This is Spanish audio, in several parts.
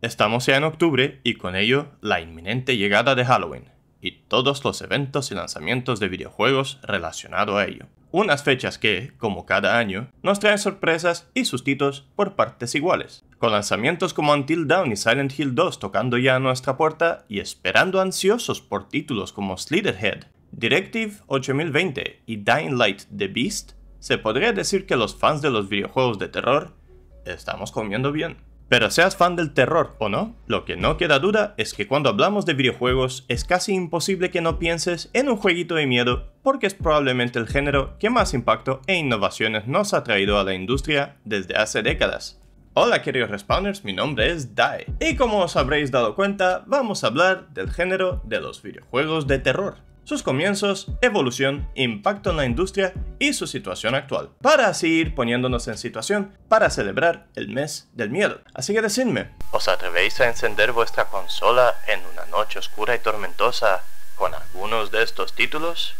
Estamos ya en octubre y con ello la inminente llegada de Halloween y todos los eventos y lanzamientos de videojuegos relacionados a ello. Unas fechas que, como cada año, nos traen sorpresas y sustitos por partes iguales, con lanzamientos como Until Dawn y Silent Hill 2 tocando ya a nuestra puerta y esperando ansiosos por títulos como Slitherhead, Directive 8020 y Dying Light The Beast, se podría decir que los fans de los videojuegos de terror estamos comiendo bien. Pero seas fan del terror o no, lo que no queda duda es que cuando hablamos de videojuegos es casi imposible que no pienses en un jueguito de miedo porque es probablemente el género que más impacto e innovaciones nos ha traído a la industria desde hace décadas. Hola queridos respawners, mi nombre es Dai y como os habréis dado cuenta vamos a hablar del género de los videojuegos de terror sus comienzos, evolución, impacto en la industria y su situación actual, para así ir poniéndonos en situación para celebrar el mes del miedo. Así que decidme, ¿os atrevéis a encender vuestra consola en una noche oscura y tormentosa con algunos de estos títulos?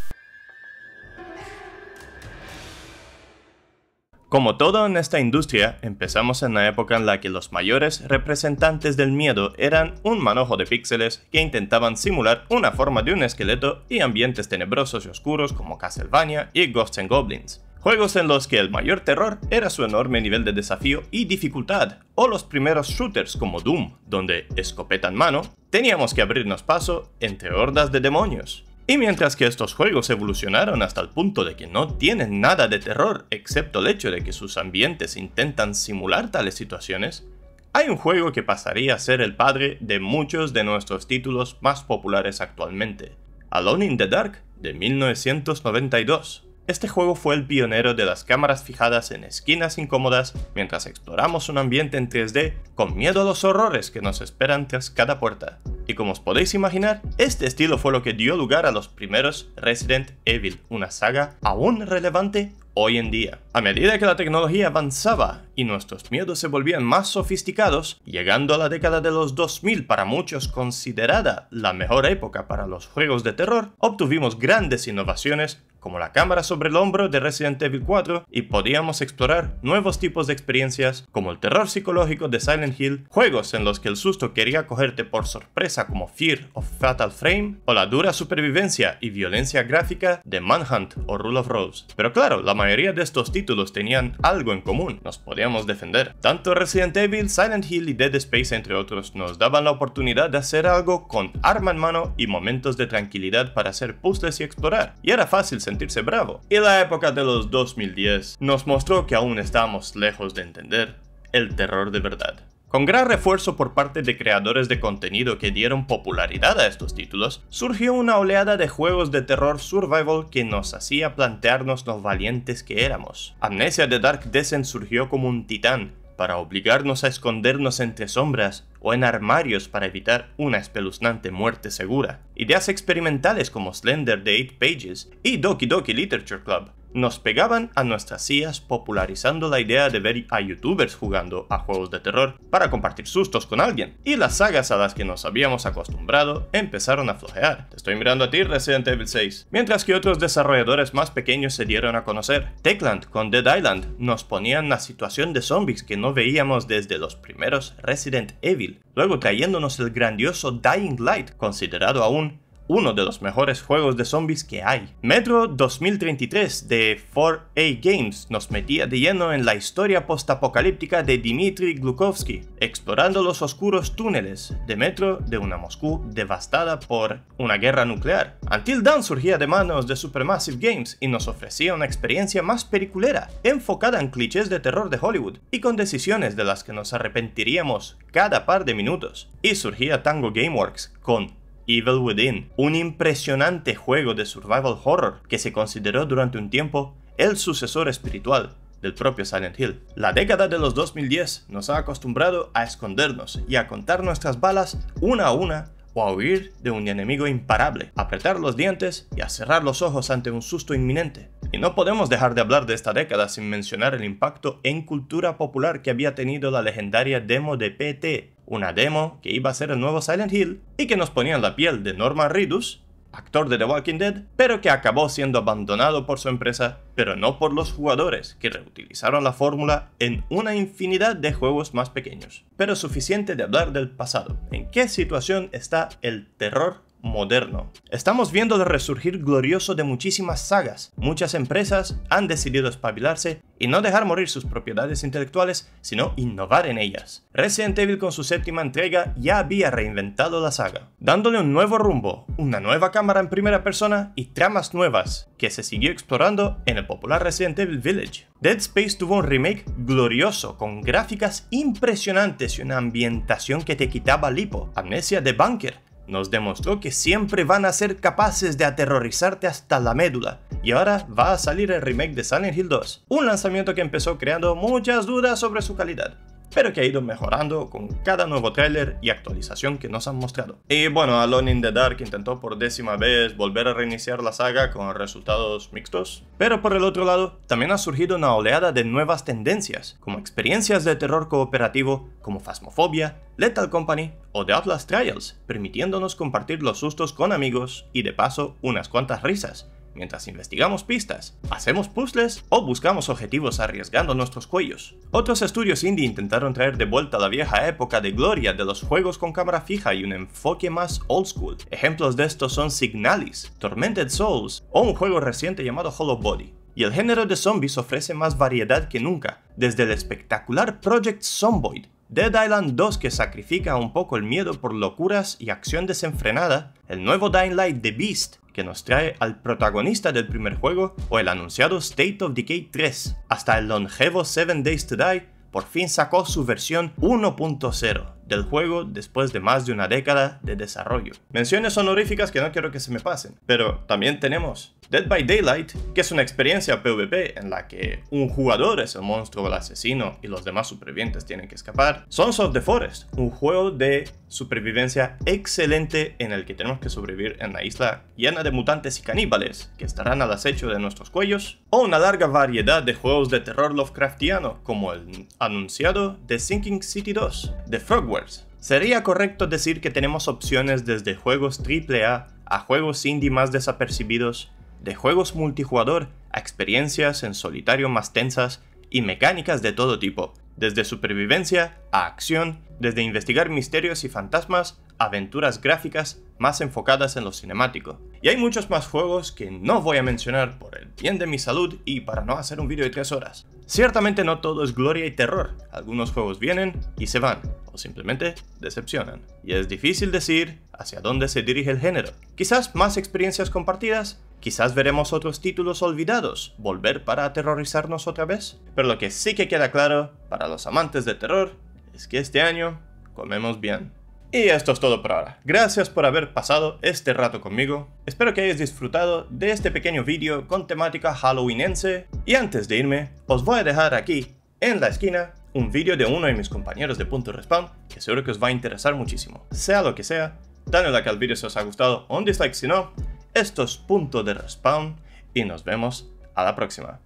Como todo en esta industria, empezamos en la época en la que los mayores representantes del miedo eran un manojo de píxeles que intentaban simular una forma de un esqueleto y ambientes tenebrosos y oscuros como Castlevania y Ghosts and Goblins. Juegos en los que el mayor terror era su enorme nivel de desafío y dificultad, o los primeros shooters como Doom, donde, escopeta en mano, teníamos que abrirnos paso entre hordas de demonios. Y mientras que estos juegos evolucionaron hasta el punto de que no tienen nada de terror excepto el hecho de que sus ambientes intentan simular tales situaciones, hay un juego que pasaría a ser el padre de muchos de nuestros títulos más populares actualmente, Alone in the Dark de 1992. Este juego fue el pionero de las cámaras fijadas en esquinas incómodas mientras exploramos un ambiente en 3D con miedo a los horrores que nos esperan tras cada puerta. Y como os podéis imaginar, este estilo fue lo que dio lugar a los primeros Resident Evil, una saga aún relevante hoy en día. A medida que la tecnología avanzaba y nuestros miedos se volvían más sofisticados, llegando a la década de los 2000 para muchos considerada la mejor época para los juegos de terror, obtuvimos grandes innovaciones como la cámara sobre el hombro de Resident Evil 4 y podíamos explorar nuevos tipos de experiencias como el terror psicológico de Silent Hill, juegos en los que el susto quería cogerte por sorpresa como Fear of Fatal Frame o la dura supervivencia y violencia gráfica de Manhunt o Rule of Rose. Pero claro, la mayoría de estos títulos tenían algo en común, nos podíamos defender. Tanto Resident Evil, Silent Hill y Dead Space entre otros nos daban la oportunidad de hacer algo con arma en mano y momentos de tranquilidad para hacer puzzles y explorar. Y era fácil sentirse bravo. Y la época de los 2010 nos mostró que aún estamos lejos de entender el terror de verdad. Con gran refuerzo por parte de creadores de contenido que dieron popularidad a estos títulos, surgió una oleada de juegos de terror survival que nos hacía plantearnos los valientes que éramos. Amnesia de Dark Descent surgió como un titán para obligarnos a escondernos entre sombras o en armarios para evitar una espeluznante muerte segura. Ideas experimentales como Slender de 8 Pages y Doki Doki Literature Club nos pegaban a nuestras sillas popularizando la idea de ver a youtubers jugando a juegos de terror para compartir sustos con alguien, y las sagas a las que nos habíamos acostumbrado empezaron a flojear. Te estoy mirando a ti Resident Evil 6. Mientras que otros desarrolladores más pequeños se dieron a conocer, Techland con Dead Island nos ponían la situación de zombies que no veíamos desde los primeros Resident Evil, luego cayéndonos el grandioso Dying Light, considerado aún uno de los mejores juegos de zombies que hay. Metro 2033 de 4A Games nos metía de lleno en la historia postapocalíptica de Dmitry Glukovsky, explorando los oscuros túneles de metro de una Moscú devastada por una guerra nuclear. Until Dawn surgía de manos de Supermassive Games y nos ofrecía una experiencia más periculera, enfocada en clichés de terror de Hollywood y con decisiones de las que nos arrepentiríamos cada par de minutos. Y surgía Tango Gameworks con Evil Within, un impresionante juego de survival horror que se consideró durante un tiempo el sucesor espiritual del propio Silent Hill. La década de los 2010 nos ha acostumbrado a escondernos y a contar nuestras balas una a una o a huir de un enemigo imparable, apretar los dientes y a cerrar los ojos ante un susto inminente. Y no podemos dejar de hablar de esta década sin mencionar el impacto en cultura popular que había tenido la legendaria demo de PT, una demo que iba a ser el nuevo Silent Hill y que nos ponía en la piel de Norman Reedus, actor de The Walking Dead, pero que acabó siendo abandonado por su empresa, pero no por los jugadores, que reutilizaron la fórmula en una infinidad de juegos más pequeños. Pero suficiente de hablar del pasado. ¿En qué situación está el terror moderno. Estamos viendo el resurgir glorioso de muchísimas sagas. Muchas empresas han decidido espabilarse y no dejar morir sus propiedades intelectuales, sino innovar en ellas. Resident Evil con su séptima entrega ya había reinventado la saga, dándole un nuevo rumbo, una nueva cámara en primera persona y tramas nuevas, que se siguió explorando en el popular Resident Evil Village. Dead Space tuvo un remake glorioso, con gráficas impresionantes y una ambientación que te quitaba lipo, amnesia de Bunker, nos demostró que siempre van a ser capaces de aterrorizarte hasta la médula. Y ahora va a salir el remake de Silent Hill 2, un lanzamiento que empezó creando muchas dudas sobre su calidad pero que ha ido mejorando con cada nuevo tráiler y actualización que nos han mostrado. Y bueno, Alone in the Dark intentó por décima vez volver a reiniciar la saga con resultados mixtos, pero por el otro lado, también ha surgido una oleada de nuevas tendencias, como experiencias de terror cooperativo como Phasmophobia, Lethal Company o The Atlas Trials, permitiéndonos compartir los sustos con amigos y de paso unas cuantas risas mientras investigamos pistas, hacemos puzzles o buscamos objetivos arriesgando nuestros cuellos. Otros estudios indie intentaron traer de vuelta la vieja época de gloria de los juegos con cámara fija y un enfoque más old school. Ejemplos de estos son Signalis, Tormented Souls o un juego reciente llamado Hollow Body y el género de zombies ofrece más variedad que nunca, desde el espectacular Project Zomboid Dead Island 2 que sacrifica un poco el miedo por locuras y acción desenfrenada, el nuevo Dying Light The Beast que nos trae al protagonista del primer juego o el anunciado State of Decay 3. Hasta el longevo Seven Days to Die por fin sacó su versión 1.0 del juego después de más de una década de desarrollo. Menciones honoríficas que no quiero que se me pasen, pero también tenemos Dead by Daylight, que es una experiencia PvP en la que un jugador es el monstruo o el asesino y los demás supervivientes tienen que escapar. Sons of the Forest, un juego de supervivencia excelente en el que tenemos que sobrevivir en la isla llena de mutantes y caníbales que estarán al acecho de nuestros cuellos. O una larga variedad de juegos de terror Lovecraftiano como el anunciado The Sinking City 2 de Frogwares. Sería correcto decir que tenemos opciones desde juegos AAA a juegos indie más desapercibidos de juegos multijugador a experiencias en solitario más tensas y mecánicas de todo tipo, desde supervivencia a acción, desde investigar misterios y fantasmas, aventuras gráficas más enfocadas en lo cinemático. Y hay muchos más juegos que no voy a mencionar por el bien de mi salud y para no hacer un vídeo de 3 horas. Ciertamente no todo es gloria y terror, algunos juegos vienen y se van, o simplemente decepcionan. Y es difícil decir hacia dónde se dirige el género. Quizás más experiencias compartidas Quizás veremos otros títulos olvidados volver para aterrorizarnos otra vez. Pero lo que sí que queda claro para los amantes de terror es que este año comemos bien. Y esto es todo por ahora. Gracias por haber pasado este rato conmigo. Espero que hayáis disfrutado de este pequeño vídeo con temática halloweenense. Y antes de irme, os voy a dejar aquí, en la esquina, un vídeo de uno de mis compañeros de Punto Respawn que seguro que os va a interesar muchísimo. Sea lo que sea, dadle like al vídeo si os ha gustado o un dislike si no. Esto es Punto de Respawn y nos vemos a la próxima.